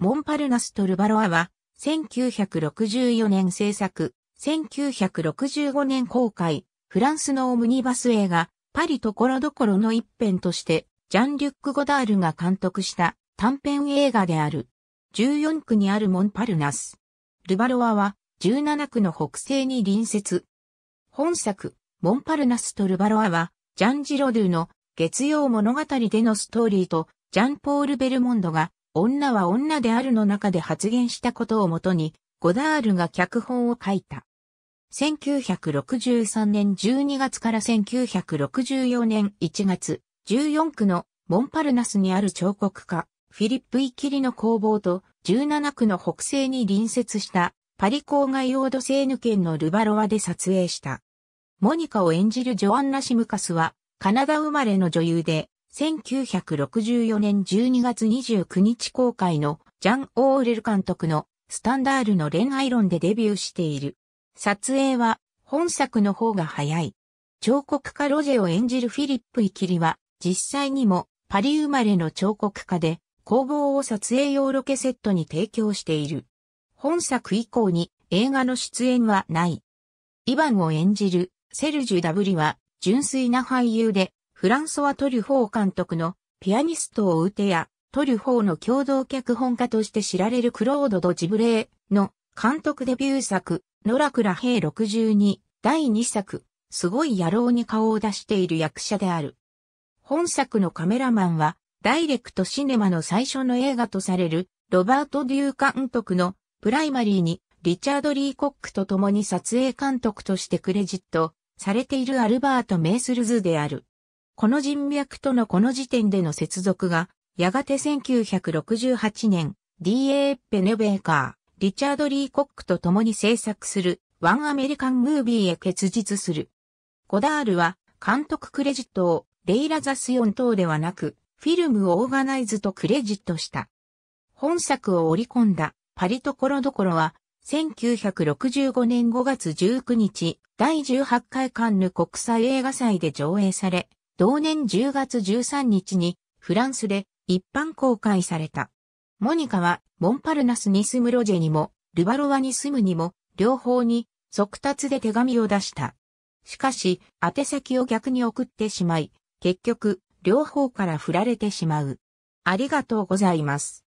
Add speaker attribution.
Speaker 1: モンパルナスとルバロアは、1964年制作、1965年公開、フランスのオムニバス映画、パリところどころの一編として、ジャン・リュック・ゴダールが監督した短編映画である。14区にあるモンパルナス。ルバロアは17区の北西に隣接。本作、モンパルナスとルバロアは、ジャン・ジロドゥの月曜物語でのストーリーと、ジャン・ポール・ベルモンドが女は女であるの中で発言したことをもとに、ゴダールが脚本を書いた。1963年12月から1964年1月、14区のモンパルナスにある彫刻家、フィリップ・イキリの工房と17区の北西に隣接したパリ郊外オードセーヌ県のルバロワで撮影した。モニカを演じるジョアンナ・シムカスはカナダ生まれの女優で1964年12月29日公開のジャン・オーレル監督のスタンダールの恋愛論でデビューしている。撮影は本作の方が早い。彫刻家ロジェを演じるフィリップ・イキリは実際にもパリ生まれの彫刻家で工房を撮影用ロケセットに提供している。本作以降に映画の出演はない。イヴァンを演じるセルジュ・ダブリは純粋な俳優でフランソワ・トリュフォー監督のピアニストを打てやトリュフォーの共同脚本家として知られるクロード・ド・ジブレーの監督デビュー作、ノラクラ兵62第2作、すごい野郎に顔を出している役者である。本作のカメラマンは、ダイレクトシネマの最初の映画とされる、ロバート・デュー監督のプライマリーに、リチャード・リー・コックと共に撮影監督としてクレジットされているアルバート・メイスルズである。この人脈とのこの時点での接続が、やがて1968年、D.A. ペネベーカー、リチャード・リー・コックと共に制作する、ワン・アメリカン・ムービーへ結実する。ゴダールは、監督クレジットを、レイラ・ザスヨン等ではなく、フィルムをオーガナイズとクレジットした。本作を織り込んだ、パリところどころは、1965年5月19日、第18回カンヌ国際映画祭で上映され、同年10月13日にフランスで一般公開された。モニカはモンパルナスに住むロジェにも、ルバロワに住むにも、両方に即達で手紙を出した。しかし、宛先を逆に送ってしまい、結局、両方から振られてしまう。ありがとうございます。